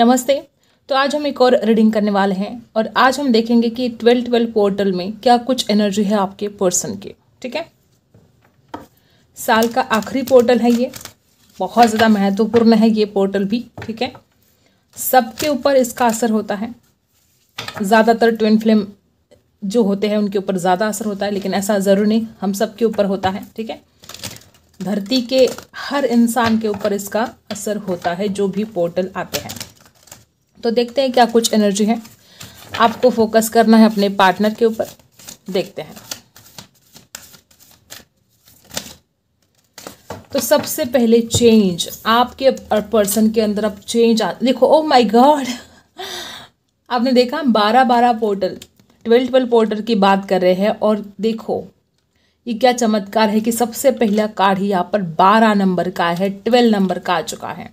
नमस्ते तो आज हम एक और रीडिंग करने वाले हैं और आज हम देखेंगे कि ट्वेल्व ट्वेल्व पोर्टल में क्या कुछ एनर्जी है आपके पर्सन के ठीक है साल का आखिरी पोर्टल है ये बहुत ज़्यादा महत्वपूर्ण है ये पोर्टल भी ठीक है सबके ऊपर इसका असर होता है ज़्यादातर ट्विन फ्लेम जो होते हैं उनके ऊपर ज़्यादा असर होता है लेकिन ऐसा ज़रूरी नहीं हम सबके ऊपर होता है ठीक है धरती के हर इंसान के ऊपर इसका असर होता है जो भी पोर्टल आते हैं तो देखते हैं क्या कुछ एनर्जी है आपको फोकस करना है अपने पार्टनर के ऊपर देखते हैं तो सबसे पहले चेंज आपके पर्सन के अंदर अब चेंज आ देखो ओ माय गॉड आपने देखा बारह बारह पोर्टल ट्वेल्व ट्वेल्व पोर्टल की बात कर रहे हैं और देखो ये क्या चमत्कार है कि सबसे पहला कार्ड ही यहाँ पर बारह नंबर का है ट्वेल्व नंबर का आ चुका है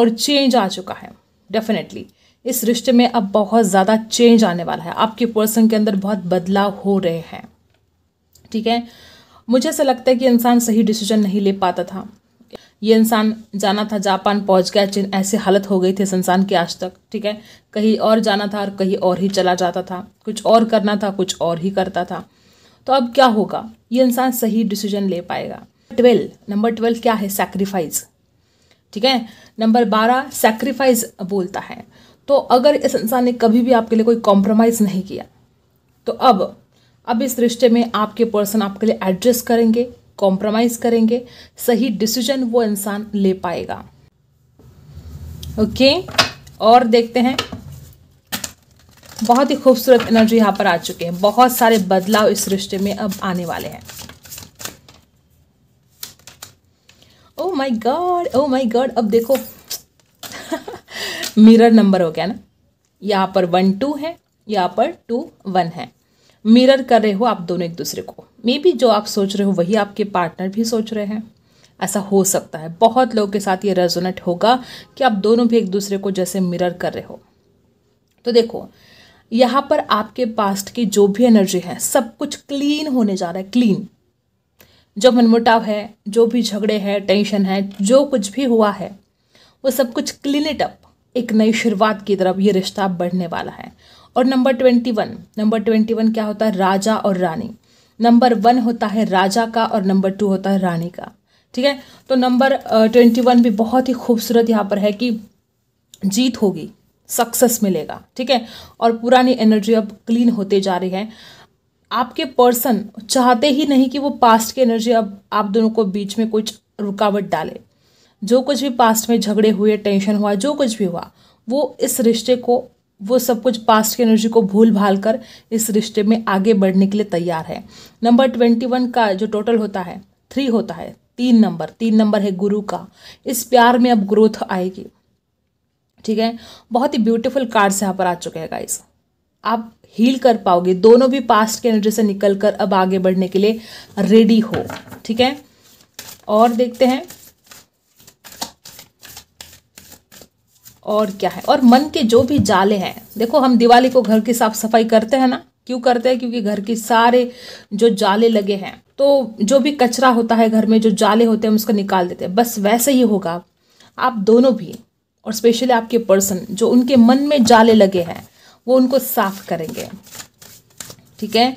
और चेंज आ चुका है डेफिनेटली इस रिश्ते में अब बहुत ज़्यादा चेंज आने वाला है आपके पर्सन के अंदर बहुत बदलाव हो रहे हैं ठीक है मुझे ऐसा लगता है कि इंसान सही डिसीजन नहीं ले पाता था ये इंसान जाना था जापान पहुंच गया चीन ऐसी हालत हो गई थी इस इंसान की आज तक ठीक है कहीं और जाना था और कहीं और ही चला जाता था कुछ और करना था कुछ और ही करता था तो अब क्या होगा ये इंसान सही डिसीजन ले पाएगा ट्वेल्व नंबर ट्वेल्व क्या है सेक्रीफाइस ठीक है नंबर बारह सेक्रीफाइस बोलता है तो अगर इस इंसान ने कभी भी आपके लिए कोई कॉम्प्रोमाइज़ नहीं किया तो अब अब इस रिश्ते में आपके पर्सन आपके लिए एडजस्ट करेंगे कॉम्प्रोमाइज़ करेंगे सही डिसीजन वो इंसान ले पाएगा ओके और देखते हैं बहुत ही खूबसूरत एनर्जी यहाँ पर आ चुके हैं बहुत सारे बदलाव इस रिश्ते में अब आने वाले हैं माई गॉड ओ माई गॉड अब देखो मिरर नंबर हो गया ना यहाँ पर वन टू है यहाँ पर टू वन है मिरर कर रहे हो आप दोनों एक दूसरे को मे बी जो आप सोच रहे हो वही आपके पार्टनर भी सोच रहे हैं ऐसा हो सकता है बहुत लोगों के साथ ये रेजोनेट होगा कि आप दोनों भी एक दूसरे को जैसे मिरर कर रहे हो तो देखो यहाँ पर आपके पास्ट की जो भी एनर्जी है सब कुछ क्लीन होने जा रहा है क्लीन जो मनमुटाव है जो भी झगड़े हैं टेंशन है जो कुछ भी हुआ है वो सब कुछ क्लीन इट अप एक नई शुरुआत की तरफ ये रिश्ता बढ़ने वाला है और number twenty one number twenty one क्या होता है राजा और रानी नंबर वन होता है राजा का और नंबर टू होता है रानी का ठीक है तो नंबर ट्वेंटी वन भी बहुत ही खूबसूरत यहाँ पर है कि जीत होगी सक्सेस मिलेगा ठीक है और पुरानी एनर्जी अब क्लीन होते जा रही है आपके पर्सन चाहते ही नहीं कि वो पास्ट की एनर्जी अब आप दोनों को बीच में कुछ रुकावट डाले जो कुछ भी पास्ट में झगड़े हुए टेंशन हुआ जो कुछ भी हुआ वो इस रिश्ते को वो सब कुछ पास्ट की एनर्जी को भूल भाल कर इस रिश्ते में आगे बढ़ने के लिए तैयार है नंबर ट्वेंटी वन का जो टोटल होता है थ्री होता है तीन नंबर तीन नंबर है गुरु का इस प्यार में अब ग्रोथ आएगी ठीक है बहुत ही ब्यूटीफुल कार्ड्स यहाँ पर आ चुके हैं गाइस आप हील कर पाओगे दोनों भी पास्ट के एनर्जी से निकल कर अब आगे बढ़ने के लिए रेडी हो ठीक है और देखते हैं और क्या है और मन के जो भी जाले हैं देखो हम दिवाली को घर की साफ सफाई करते हैं ना क्यों करते हैं क्योंकि घर के सारे जो जाले लगे हैं तो जो भी कचरा होता है घर में जो जाले होते हैं हम उसको निकाल देते हैं बस वैसे ही होगा आप दोनों भी और स्पेशली आपके पर्सन जो उनके मन में जाले लगे हैं वो उनको साफ करेंगे ठीक है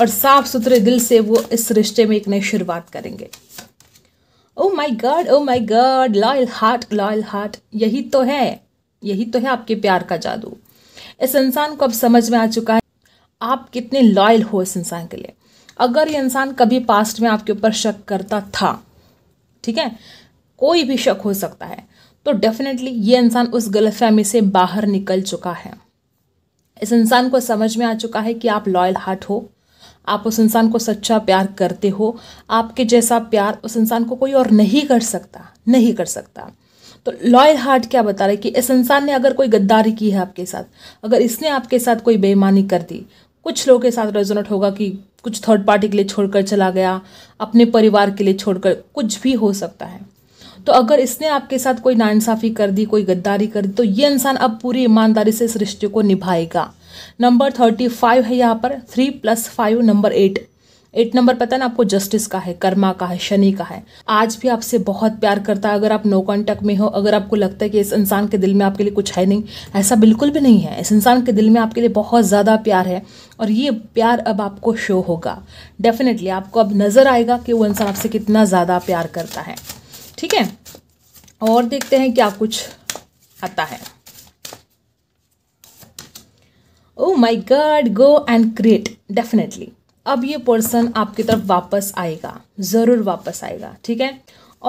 और साफ सुथरे दिल से वो इस रिश्ते में एक नई शुरुआत करेंगे oh my god oh my god loyal heart loyal heart यही तो है यही तो है आपके प्यार का जादू इस इंसान को अब समझ में आ चुका है आप कितने लॉयल हो इस इंसान के लिए अगर ये इंसान कभी पास्ट में आपके ऊपर शक करता था ठीक है कोई भी शक हो सकता है तो डेफिनेटली ये इंसान उस गलतफहमी से बाहर निकल चुका है इस इंसान को समझ में आ चुका है कि आप लॉयल हार्ट हो आप उस इंसान को सच्चा प्यार करते हो आपके जैसा प्यार उस इंसान को कोई और नहीं कर सकता नहीं कर सकता तो लॉयल हार्ट क्या बता रहा है कि इस इंसान ने अगर कोई गद्दारी की है आपके साथ अगर इसने आपके साथ कोई बेईमानी कर दी कुछ लोगों के साथ रेजोनेट होगा कि कुछ थर्ड पार्टी के लिए छोड़कर चला गया अपने परिवार के लिए छोड़कर कुछ भी हो सकता है तो अगर इसने आपके साथ कोई नाइंसाफ़ी कर दी कोई गद्दारी कर दी तो ये इंसान अब पूरी ईमानदारी से इस रिश्ते को निभाएगा नंबर थर्टी फाइव है यहाँ पर three plus five number eight eight number पता है ना आपको जस्टिस का है कर्मा का है शनि का है आज भी आपसे बहुत प्यार करता है अगर आप नो कॉन्टेक्ट में हो अगर आपको लगता है कि इस इंसान के दिल में आपके लिए कुछ है नहीं ऐसा बिल्कुल भी नहीं है इस इंसान के दिल में आपके लिए बहुत ज़्यादा प्यार है और ये प्यार अब आपको शो होगा डेफिनेटली आपको अब नज़र आएगा कि वो इंसान आपसे कितना ज़्यादा प्यार करता है ठीक है और देखते हैं क्या कुछ आता है oh my god go and create definitely अब ये पर्सन आपकी तरफ वापस आएगा ज़रूर वापस आएगा ठीक है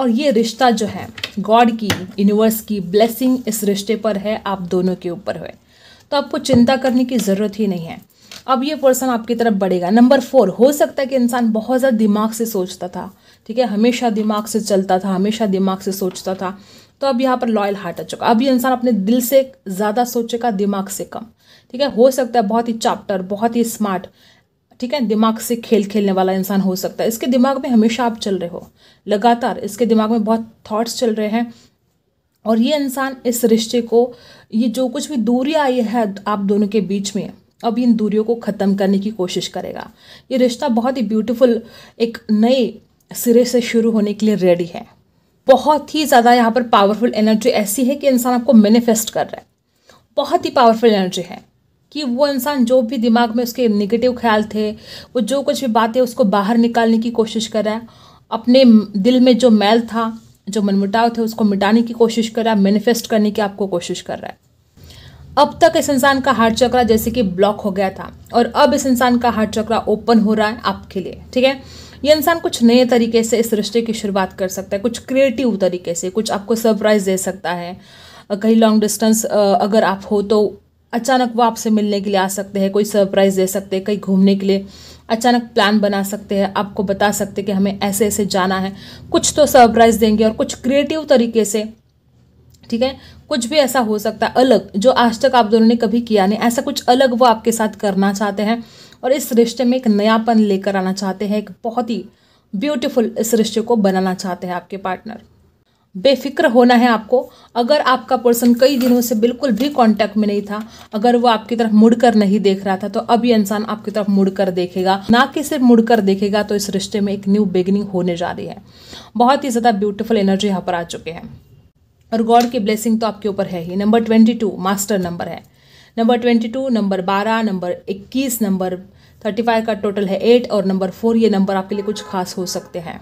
और ये रिश्ता जो है गॉड की यूनिवर्स की ब्लेसिंग इस रिश्ते पर है आप दोनों के ऊपर है तो आपको चिंता करने की ज़रूरत ही नहीं है अब ये पर्सन आपकी तरफ बढ़ेगा नंबर फोर हो सकता है कि इंसान बहुत ज़्यादा दिमाग से सोचता था ठीक है हमेशा दिमाग से चलता था हमेशा दिमाग से सोचता था तो अब यहाँ पर लॉयल हार्ट आ चुका अब ये इंसान अपने दिल से ज़्यादा सोचेगा दिमाग से कम ठीक है हो सकता है बहुत ही चाप्टर बहुत ही स्मार्ट ठीक है दिमाग से खेल खेलने वाला इंसान हो सकता है इसके दिमाग में हमेशा आप चल रहे हो लगातार इसके दिमाग में बहुत थाट्स चल रहे हैं और ये इंसान इस रिश्ते को ये जो कुछ भी दूरी आई है आप दोनों के बीच में अब इन दूरियों को ख़त्म करने की कोशिश करेगा ये रिश्ता बहुत ही ब्यूटीफुल एक नए सिरे से शुरू होने के लिए रेडी है बहुत ही ज़्यादा यहाँ पर पावरफुल एनर्जी ऐसी है कि इंसान आपको मैनिफेस्ट कर रहा है बहुत ही पावरफुल एनर्जी है कि वो इंसान जो भी दिमाग में उसके निगेटिव ख्याल थे वो जो कुछ भी बातें उसको बाहर निकालने की कोशिश कर रहा है अपने दिल में जो मैल था जो मनमुटाव थे उसको मिटाने की कोशिश कर रहा है मैनिफेस्ट करने की आपको कोशिश कर रहा है अब तक इस इंसान का हार्ट चक्रा जैसे कि ब्लॉक हो गया था और अब इस इंसान का हार्ट चक्रा ओपन हो रहा है आपके लिए ठीक है ये इंसान कुछ नए तरीके से इस रिश्ते की शुरुआत कर सकता है कुछ क्रिएटिव तरीके से कुछ आपको सरप्राइज़ दे सकता है कहीं लॉन्ग डिस्टेंस अगर आप हो तो अचानक वो आपसे मिलने के लिए आ सकते हैं कोई सरप्राइज़ दे सकते हैं कहीं घूमने के लिए अचानक प्लान बना सकते हैं आपको बता सकते हैं कि हमें ऐसे ऐसे जाना है कुछ तो सरप्राइज़ देंगे और कुछ क्रिएटिव तरीके से ठीक है कुछ भी ऐसा हो सकता है अलग जो आज तक आप दोनों ने कभी किया नहीं ऐसा कुछ अलग वो आपके साथ करना चाहते हैं और इस रिश्ते में एक नयापन लेकर आना चाहते हैं एक बहुत ही ब्यूटीफुल इस रिश्ते को बनाना चाहते हैं आपके पार्टनर बेफिक्र होना है आपको अगर आपका पर्सन कई दिनों से बिल्कुल भी कांटेक्ट में नहीं था अगर वो आपकी तरफ मुड़कर नहीं देख रहा था तो अब ये इंसान आपकी तरफ मुड़कर देखेगा ना कि सिर्फ मुड़कर देखेगा तो इस रिश्ते में एक न्यू बिगनिंग होने जा रही है बहुत ही ज़्यादा ब्यूटीफुल एनर्जी यहाँ पर आ चुके हैं और गॉड की ब्लेसिंग तो आपके ऊपर है ही number twenty two master number है नंबर ट्वेंटी टू नंबर बारह नंबर इक्कीस नंबर थर्टी फाइव का टोटल है एट और नंबर फोर ये नंबर आपके लिए कुछ खास हो सकते हैं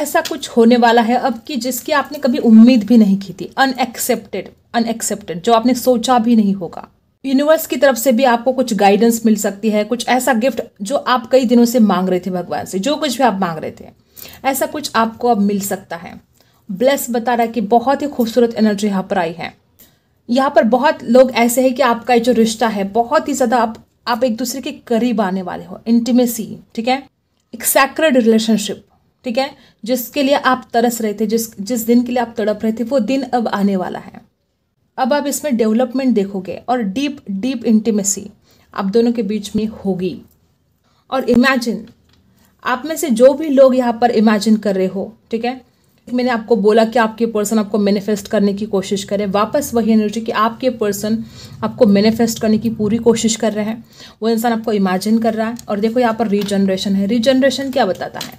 ऐसा कुछ होने वाला है अब कि जिसकी आपने कभी उम्मीद भी नहीं की थी अनएक्सेप्टेड अनएक्सेप्टेड जो आपने सोचा भी नहीं होगा यूनिवर्स की तरफ से भी आपको कुछ गाइडेंस मिल सकती है कुछ ऐसा गिफ्ट जो आप कई दिनों से मांग रहे थे भगवान से जो कुछ भी आप मांग रहे थे ऐसा कुछ आपको अब मिल सकता है ब्लेस बता रहा है कि बहुत ही खूबसूरत एनर्जी यहाँ पर आई है यहाँ पर बहुत लोग ऐसे हैं कि आपका जो रिश्ता है बहुत ही ज़्यादा आप आप एक दूसरे के करीब आने वाले हो इंटीमेसी ठीक है एक सैक्रेड रिलेशनशिप ठीक है जिसके लिए आप तरस रहे थे जिस जिस दिन के लिए आप तड़प रहे थे वो दिन अब आने वाला है अब आप इसमें डेवलपमेंट देखोगे और डीप डीप इंटीमेसी आप दोनों के बीच में होगी और इमेजिन आप में से जो भी लोग यहाँ पर इमेजिन कर रहे हो ठीक है मैंने आपको बोला कि आपके पर्सन आपको मैनिफेस्ट करने की कोशिश करें वापस वही एनर्जी कि आपके पर्सन आपको मैनिफेस्ट करने की पूरी कोशिश कर रहे हैं वो इंसान आपको इमेजिन कर रहा है और देखो यहाँ पर रीजनरेशन है रीजनरेशन क्या बताता है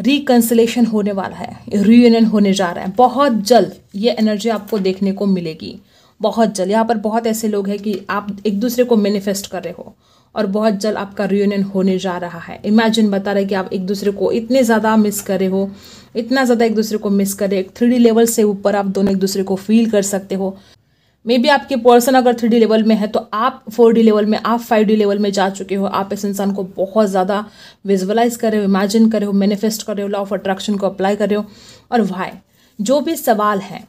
रिकन्सलेशन होने वाला है रीयूनियन होने जा रहा है बहुत जल्द ये एनर्जी आपको देखने को मिलेगी बहुत जल्द यहाँ पर बहुत ऐसे लोग हैं कि आप एक दूसरे को मैनिफेस्ट कर रहे हो और बहुत जल्द आपका रियूनियन होने जा रहा है इमेजिन बता रहे कि आप एक दूसरे को इतने ज़्यादा मिस करे हो इतना ज़्यादा एक दूसरे को मिस करे थ्री लेवल से ऊपर आप दोनों एक दूसरे को फील कर सकते हो मे बी आपके पर्सन अगर थ्री डी लेवल में है तो आप फोर डी लेवल में आप फाइव डी लेवल में जा चुके हो आप इस इंसान को बहुत ज़्यादा विजुअलाइज कर रहे हो इमेजिन कर रहे हो मैनिफेस्ट कर रहे हो लॉ ऑफ अट्रैक्शन को अप्लाई कर रहे हो और वाई जो भी सवाल है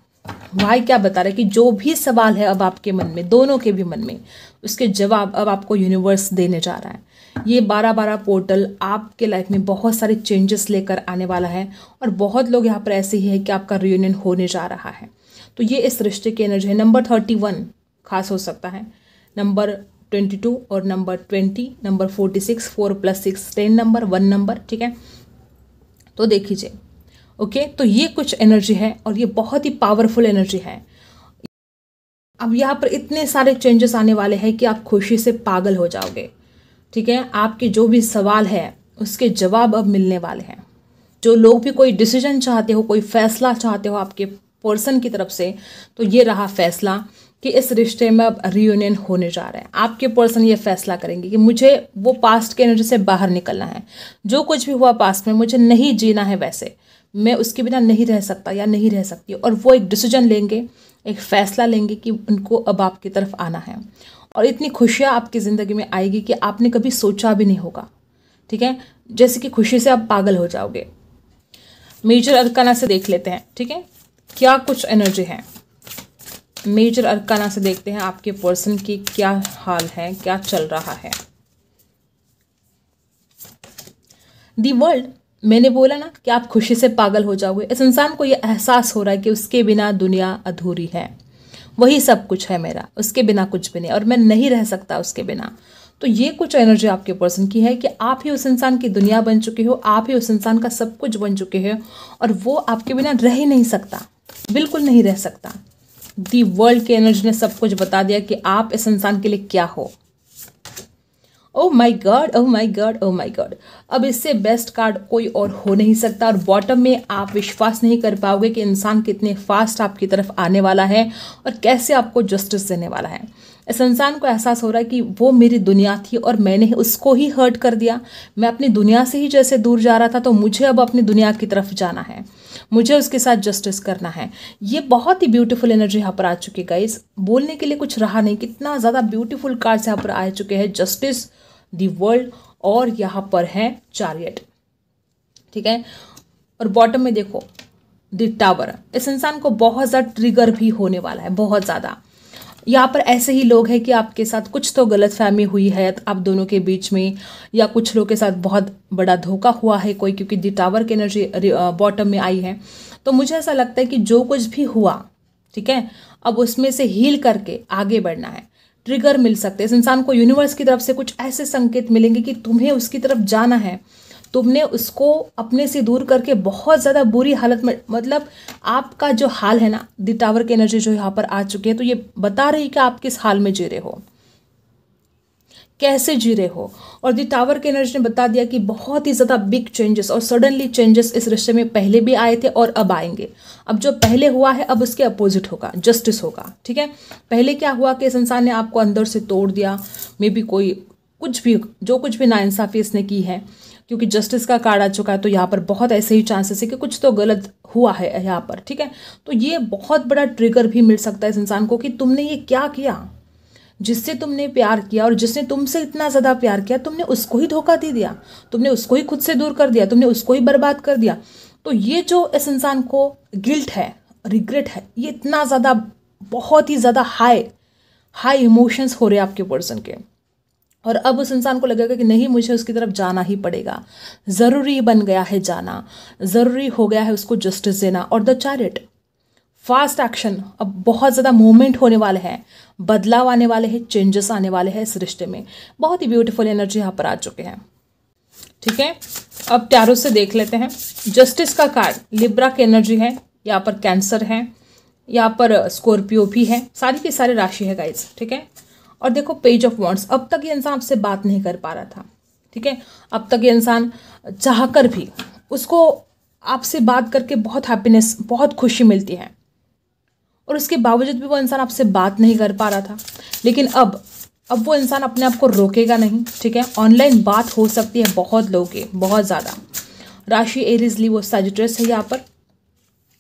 भाई क्या बता रहे कि जो भी सवाल है अब आपके मन में दोनों के भी मन में उसके जवाब अब आपको यूनिवर्स देने जा रहा है ये बारह बारह पोर्टल आपके लाइफ में बहुत सारे चेंजेस लेकर आने वाला है और बहुत लोग यहाँ पर ऐसे ही है कि आपका रियूनियन होने जा रहा है तो ये इस रिश्ते की एनर्जी है नंबर थर्टी वन खास हो सकता है नंबर ट्वेंटी टू और number twenty number forty six four plus six ten number one number ठीक है तो देख लीजिए ओके okay? तो ये कुछ एनर्जी है और ये बहुत ही पावरफुल एनर्जी है अब यहाँ पर इतने सारे चेंजेस आने वाले हैं कि आप खुशी से पागल हो जाओगे ठीक है आपके जो भी सवाल है उसके जवाब अब मिलने वाले हैं जो लोग भी कोई डिसीजन चाहते हो कोई फैसला चाहते हो आपके पर्सन की तरफ से तो ये रहा फैसला कि इस रिश्ते में अब रियूनियन होने जा रहे हैं आपके पर्सन ये फैसला करेंगे कि मुझे वो पास्ट के एनर्जी से बाहर निकलना है जो कुछ भी हुआ पास्ट में मुझे नहीं जीना है वैसे मैं उसके बिना नहीं रह सकता या नहीं रह सकती और वो एक डिसीजन लेंगे एक फ़ैसला लेंगे कि उनको अब आपकी तरफ आना है और इतनी खुशियाँ आपकी ज़िंदगी में आएगी कि आपने कभी सोचा भी नहीं होगा ठीक है जैसे कि खुशी से आप पागल हो जाओगे मेजर अरकाना से देख लेते हैं ठीक है क्या कुछ एनर्जी है मेजर अरकाना से देखते हैं आपके पर्सन की क्या हाल है क्या चल रहा है दी वर्ल्ड मैंने बोला ना कि आप खुशी से पागल हो जाओगे इस इंसान को यह एहसास हो रहा है कि उसके बिना दुनिया अधूरी है वही सब कुछ है मेरा उसके बिना कुछ भी नहीं और मैं नहीं रह सकता उसके बिना तो ये कुछ एनर्जी आपके पर्सन की है कि आप ही उस इंसान की दुनिया बन चुके हो आप ही उस इंसान का सब कुछ बन चुके हो और वो आपके बिना रह ही नहीं सकता बिल्कुल नहीं रह सकता दी वर्ल्ड की एनर्जी ने सब कुछ बता दिया कि आप इस इंसान के लिए क्या हो oh my god oh my god oh my god अब इससे बेस्ट कार्ड कोई और हो नहीं सकता और बॉटम में आप विश्वास नहीं कर पाओगे कि इंसान कितने फास्ट आपकी तरफ आने वाला है और कैसे आपको जस्टिस देने वाला है इस इंसान को एहसास हो रहा है कि वो मेरी दुनिया थी और मैंने उसको ही हर्ट कर दिया मैं अपनी दुनिया से ही जैसे दूर जा रहा था तो मुझे अब अपनी दुनिया की तरफ जाना है मुझे उसके साथ जस्टिस करना है ये बहुत ही ब्यूटीफुल एनर्जी यहाँ पर आ चुकी है इस बोलने के लिए कुछ रहा नहीं कितना ज़्यादा ब्यूटीफुल कार्ड्स यहाँ पर आ चुके हैं जस्टिस दी वर्ल्ड और यहाँ पर है चारियट ठीक है और बॉटम में देखो द टावर इस इंसान को बहुत ज़्यादा ट्रिगर भी होने वाला है बहुत ज़्यादा यहाँ पर ऐसे ही लोग हैं कि आपके साथ कुछ तो गलत फहमी हुई है तो आप दोनों के बीच में या कुछ लोग के साथ बहुत बड़ा धोखा हुआ है कोई क्योंकि दी टावर की एनर्जी बॉटम uh, में आई है तो मुझे ऐसा लगता है कि जो कुछ भी हुआ ठीक है अब उसमें से हील करके आगे बढ़ना है ट्रिगर मिल सकते हैं इस इंसान को यूनिवर्स की तरफ से कुछ ऐसे संकेत मिलेंगे कि तुम्हें उसकी तरफ जाना है तुमने उसको अपने से दूर करके बहुत ज़्यादा बुरी हालत में मतलब आपका जो हाल है ना दी टावर की एनर्जी जो यहाँ पर आ चुकी है तो ये बता रही कि आप किस हाल में जी रहे हो कैसे जी रहे हो और दी टावर के एनर्जी ने बता दिया कि बहुत ही ज़्यादा बिग चेंजेस और सडनली चेंजेस इस रिश्ते में पहले भी आए थे और अब आएंगे अब जो पहले हुआ है अब उसके अपोजिट होगा जस्टिस होगा ठीक है पहले क्या हुआ कि इस इंसान ने आपको अंदर से तोड़ दिया मे बी कोई कुछ भी जो कुछ भी नाइंसाफ़ी इसने की है क्योंकि जस्टिस का कार्ड आ चुका है तो यहाँ पर बहुत ऐसे ही चांसेस है कि कुछ तो गलत हुआ है यहाँ पर ठीक है तो ये बहुत बड़ा ट्रिगर भी मिल सकता है इस इंसान को कि तुमने ये क्या किया जिससे तुमने प्यार किया और जिसने तुमसे इतना ज़्यादा प्यार किया तुमने उसको ही धोखा दे दिया तुमने उसको ही खुद से दूर कर दिया तुमने उसको ही बर्बाद कर दिया तो ये जो इस इंसान को गिल्ट है रिग्रेट है ये इतना ज़्यादा बहुत ही ज़्यादा हाई हाई इमोशंस हो रहे हैं आपके पर्सन के और अब उस इंसान को लगेगा कि नहीं मुझे उसकी तरफ जाना ही पड़ेगा ज़रूरी बन गया है जाना ज़रूरी हो गया है उसको जस्टिस देना और द चैरिट फास्ट एक्शन अब बहुत ज़्यादा मूवमेंट होने वाले हैं बदलाव आने वाले हैं चेंजेस आने वाले हैं इस रिश्ते में बहुत ही ब्यूटीफुल एनर्जी यहाँ पर आ चुके हैं ठीक है अब टैरो से देख लेते हैं जस्टिस का कार्ड लिब्रा की एनर्जी है यहाँ पर कैंसर है यहाँ पर स्कॉर्पियो uh, भी है सारी की सारी राशि है गाइज ठीक है और देखो पेज ऑफ वॉन्ट्स अब तक ये इंसान आपसे बात नहीं कर पा रहा था ठीक है अब तक ये इंसान चाह कर भी उसको आपसे बात करके बहुत हैप्पीनेस बहुत खुशी मिलती है और उसके बावजूद भी वो इंसान आपसे बात नहीं कर पा रहा था लेकिन अब अब वो इंसान अपने आप को रोकेगा नहीं ठीक है ऑनलाइन बात हो सकती है बहुत लोगों के बहुत ज़्यादा राशि एरिजली वो सेजिट्रस है यहाँ पर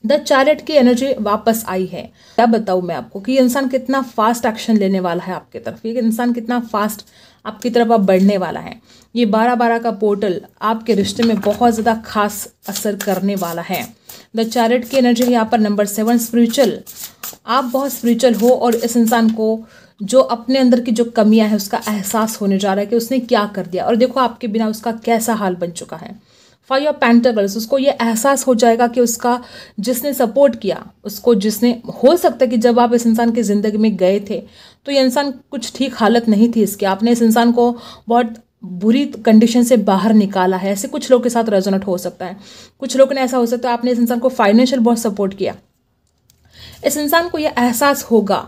द चैरिट की एनर्जी वापस आई है क्या बताऊँ मैं आपको कि इंसान कितना फास्ट एक्शन लेने वाला है आपकी तरफ ये इंसान कितना फास्ट आपकी तरफ आप बढ़ने वाला है ये बारह बारह का पोर्टल आपके रिश्ते में बहुत ज़्यादा खास असर करने वाला है द चैरिट की एनर्जी है यहाँ पर नंबर सेवन स्पिरिचुअल आप बहुत स्पिरिचुअल हो और इस इंसान को जो अपने अंदर की जो कमियां है उसका एहसास होने जा रहा है कि उसने क्या कर दिया और देखो आपके बिना उसका कैसा हाल बन चुका है फाइव ऑफ पेंटाकल्स उसको ये एहसास हो जाएगा कि उसका जिसने सपोर्ट किया उसको जिसने हो सकता है कि जब आप इस इंसान की ज़िंदगी में गए थे तो ये इंसान कुछ ठीक हालत नहीं थी इसकी आपने इस इंसान को बहुत बुरी कंडीशन से बाहर निकाला है ऐसे कुछ लोग के साथ रेजोनेट हो सकता है कुछ लोग ने ऐसा हो सकता है आपने इस इंसान को फाइनेंशियल बहुत सपोर्ट किया इस इंसान को यह एहसास होगा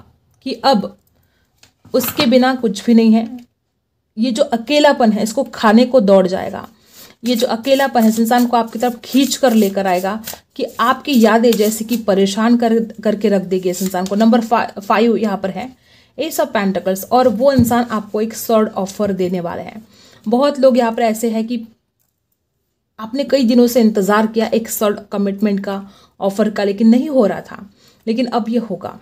कि अब उसके बिना कुछ भी नहीं है ये जो अकेलापन है इसको खाने को दौड़ जाएगा ये जो अकेला है इंसान को आपकी तरफ खींच कर लेकर आएगा कि आपकी यादें जैसे कि परेशान कर करके रख देगी इस इंसान को नंबर फा, फाइव यहाँ पर है एस ऑफ पेंटिकल्स और वो इंसान आपको एक सर्ड ऑफर देने वाला है बहुत लोग यहाँ पर ऐसे है कि आपने कई दिनों से इंतज़ार किया एक सर्ड कमिटमेंट का ऑफर का लेकिन नहीं हो रहा था लेकिन अब ये होगा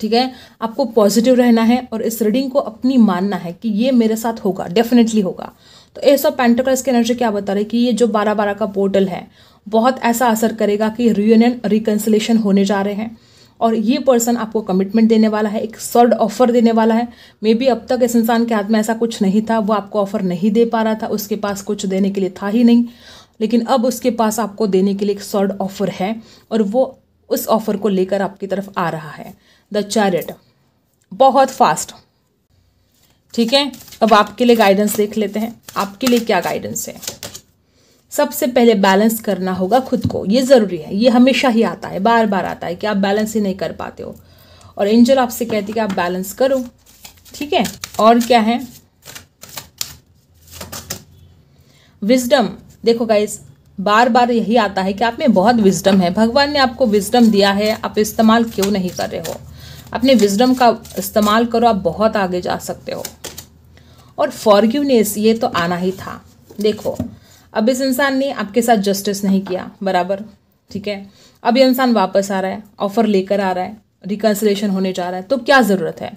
ठीक है आपको पॉजिटिव रहना है और इस रीडिंग को अपनी मानना है कि ये मेरे साथ होगा डेफिनेटली होगा तो एस ऑफ पेंटिकल्स की एनर्जी क्या बता रही है कि ये जो बारह बारह का पोर्टल है बहुत ऐसा असर करेगा कि रियूनियन रिकन्सिलेशन होने जा रहे हैं और ये पर्सन आपको कमिटमेंट देने वाला है एक सर्ड ऑफर देने वाला है मे बी अब तक इस इंसान के हाथ में ऐसा कुछ नहीं था वो आपको ऑफर नहीं दे पा रहा था उसके पास कुछ देने के लिए था ही नहीं लेकिन अब उसके पास आपको देने के लिए एक सर्ड ऑफर है और वो उस ऑफर को लेकर आपकी तरफ आ रहा है द चैरिट बहुत फास्ट ठीक है अब आपके लिए गाइडेंस देख लेते हैं आपके लिए क्या गाइडेंस है सबसे पहले बैलेंस करना होगा खुद को ये ज़रूरी है ये हमेशा ही आता है बार बार आता है कि आप बैलेंस ही नहीं कर पाते हो और एंजल आपसे कहती है कि आप बैलेंस करो ठीक है और क्या है विजडम देखो गाइज बार बार यही आता है कि आप में बहुत विजडम है भगवान ने आपको विजडम दिया है आप इस्तेमाल क्यों नहीं कर रहे हो अपने विजडम का इस्तेमाल करो आप बहुत आगे जा सकते हो और फॉरग्यूनेस ये तो आना ही था देखो अब इस इंसान ने आपके साथ जस्टिस नहीं किया बराबर ठीक है अब ये इंसान वापस आ रहा है ऑफर लेकर आ रहा है रिकन्सलेशन होने जा रहा है तो क्या ज़रूरत है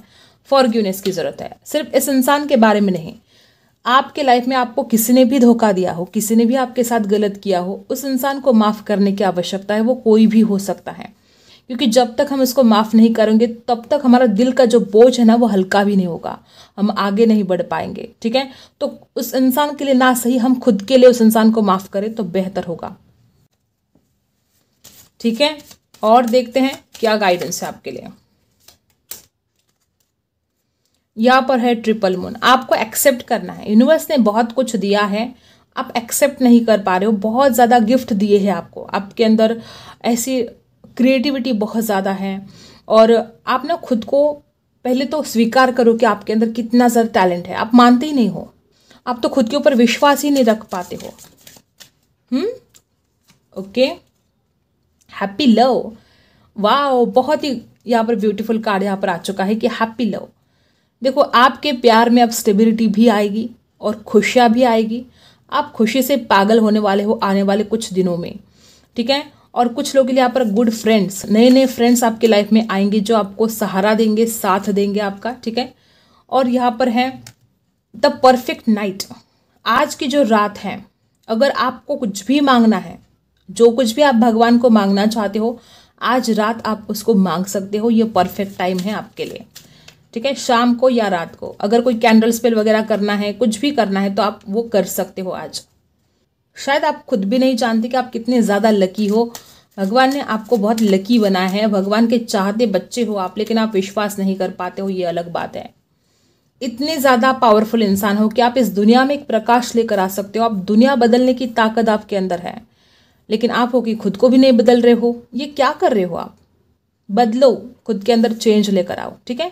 फॉरग्यूनेस की ज़रूरत है सिर्फ इस इंसान के बारे में नहीं आपके लाइफ में आपको किसी ने भी धोखा दिया हो किसी ने भी आपके साथ गलत किया हो उस इंसान को माफ़ करने की आवश्यकता है वो कोई भी हो सकता है क्योंकि जब तक हम इसको माफ़ नहीं करेंगे तब तक हमारा दिल का जो बोझ है ना वो हल्का भी नहीं होगा हम आगे नहीं बढ़ पाएंगे ठीक है तो उस इंसान के लिए ना सही हम खुद के लिए उस इंसान को माफ़ करें तो बेहतर होगा ठीक है और देखते हैं क्या गाइडेंस है आपके लिए यहाँ पर है ट्रिपल मून आपको एक्सेप्ट करना है यूनिवर्स ने बहुत कुछ दिया है आप एक्सेप्ट नहीं कर पा रहे हो बहुत ज़्यादा गिफ्ट दिए हैं आपको आपके अंदर ऐसी क्रिएटिविटी बहुत ज़्यादा है और आप ना खुद को पहले तो स्वीकार करो कि आपके अंदर कितना ज़्यादा टैलेंट है आप मानते ही नहीं हो आप तो खुद के ऊपर विश्वास ही नहीं रख पाते हो ओके हैप्पी लव वाह बहुत ही यहाँ पर ब्यूटीफुल कार्ड यहाँ पर आ चुका है कि हैप्पी लव देखो आपके प्यार में अब स्टेबिलिटी भी आएगी और खुशियाँ भी आएगी आप खुशी से पागल होने वाले हो आने वाले कुछ दिनों में ठीक है और कुछ लोगों के लिए यहाँ पर गुड फ्रेंड्स नए नए फ्रेंड्स आपके लाइफ में आएंगे जो आपको सहारा देंगे साथ देंगे आपका ठीक है और यहाँ पर है द परफेक्ट नाइट आज की जो रात है अगर आपको कुछ भी मांगना है जो कुछ भी आप भगवान को मांगना चाहते हो आज रात आप उसको मांग सकते हो ये परफेक्ट टाइम है आपके लिए ठीक है शाम को या रात को अगर कोई कैंडल स्पेल वगैरह करना है कुछ भी करना है तो आप वो कर सकते हो आज शायद आप खुद भी नहीं जानते कि आप कितने ज़्यादा लकी हो भगवान ने आपको बहुत लकी बनाया है भगवान के चाहते बच्चे हो आप लेकिन आप विश्वास नहीं कर पाते हो ये अलग बात है इतने ज़्यादा पावरफुल इंसान हो कि आप इस दुनिया में एक प्रकाश लेकर आ सकते हो आप दुनिया बदलने की ताकत आपके अंदर है लेकिन आप हो कि खुद को भी नहीं बदल रहे हो ये क्या कर रहे हो आप बदलो खुद के अंदर चेंज लेकर आओ ठीक है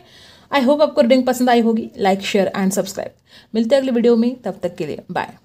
आई होप आपको रीडिंग पसंद आई होगी लाइक शेयर एंड सब्सक्राइब मिलते हैं अगले वीडियो में तब तक के लिए बाय